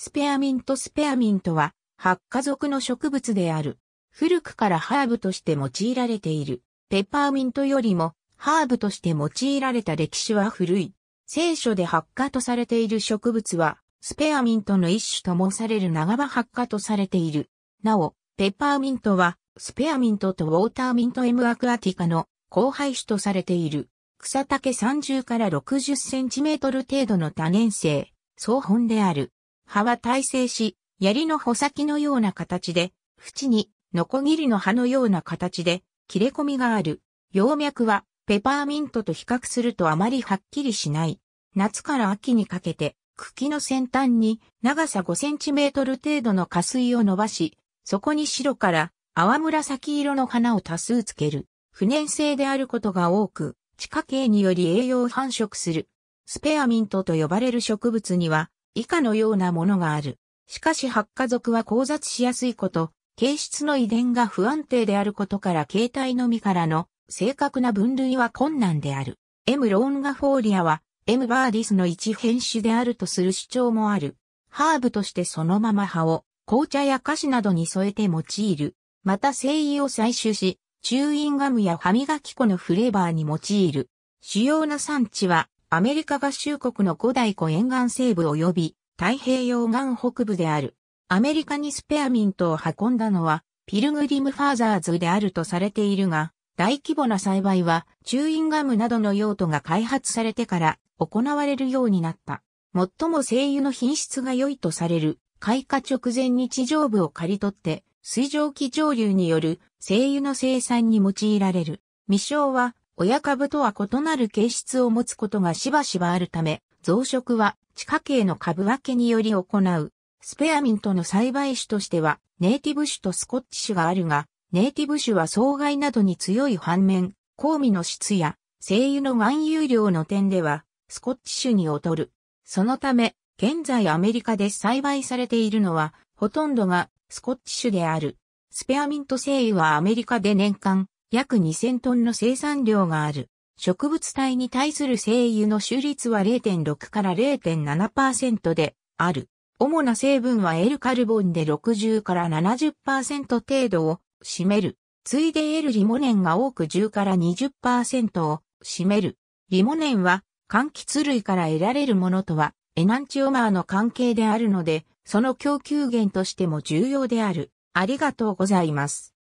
スペアミントスペアミントは、発火属の植物である。古くからハーブとして用いられている。ペッパーミントよりも、ハーブとして用いられた歴史は古い。聖書で発火とされている植物は、スペアミントの一種ともされる長場発火とされている。なお、ペッパーミントは、スペアミントとウォーターミント M アクアティカの交配種とされている。草丈30から60センチメートル程度の多年生、総本である。葉は耐性し、槍の穂先のような形で、縁に、ノコギリの葉のような形で、切れ込みがある。葉脈は、ペパーミントと比較するとあまりはっきりしない。夏から秋にかけて、茎の先端に長さ5センチメートル程度の下水を伸ばし、そこに白から淡紫色の花を多数つける。不燃性であることが多く、地下茎により栄養繁殖する。スペアミントと呼ばれる植物には、以下のようなものがある。しかし発火族は交雑しやすいこと、形質の遺伝が不安定であることから形態のみからの正確な分類は困難である。M. ローンガフォーリアは M. バーディスの一変種であるとする主張もある。ハーブとしてそのまま葉を紅茶や菓子などに添えて用いる。また生意を採取し、チューインガムや歯磨き粉のフレーバーに用いる。主要な産地はアメリカ合衆国の五大湖沿岸西部及び太平洋岸北部である。アメリカにスペアミントを運んだのは、ピルグリムファーザーズであるとされているが、大規模な栽培は、チューインガムなどの用途が開発されてから行われるようになった。最も精油の品質が良いとされる、開花直前に地上部を刈り取って、水蒸気蒸留による精油の生産に用いられる。未生は親株とは異なる形質を持つことがしばしばあるため、増殖は地下茎の株分けにより行う。スペアミントの栽培種としては、ネイティブ種とスコッチ種があるが、ネイティブ種は障害などに強い反面、香味の質や、精油の含有量の点では、スコッチ種に劣る。そのため、現在アメリカで栽培されているのは、ほとんどがスコッチ種である。スペアミント精油はアメリカで年間約2000トンの生産量がある。植物体に対する精油の種率は0.6から0.7%である。主な成分は L カルボンで60から70%程度を占める。ついで L リモネンが多く10から20%を占める。リモネンは柑橘類から得られるものとはエナンチオマーの関係であるので、その供給源としても重要である。ありがとうございます。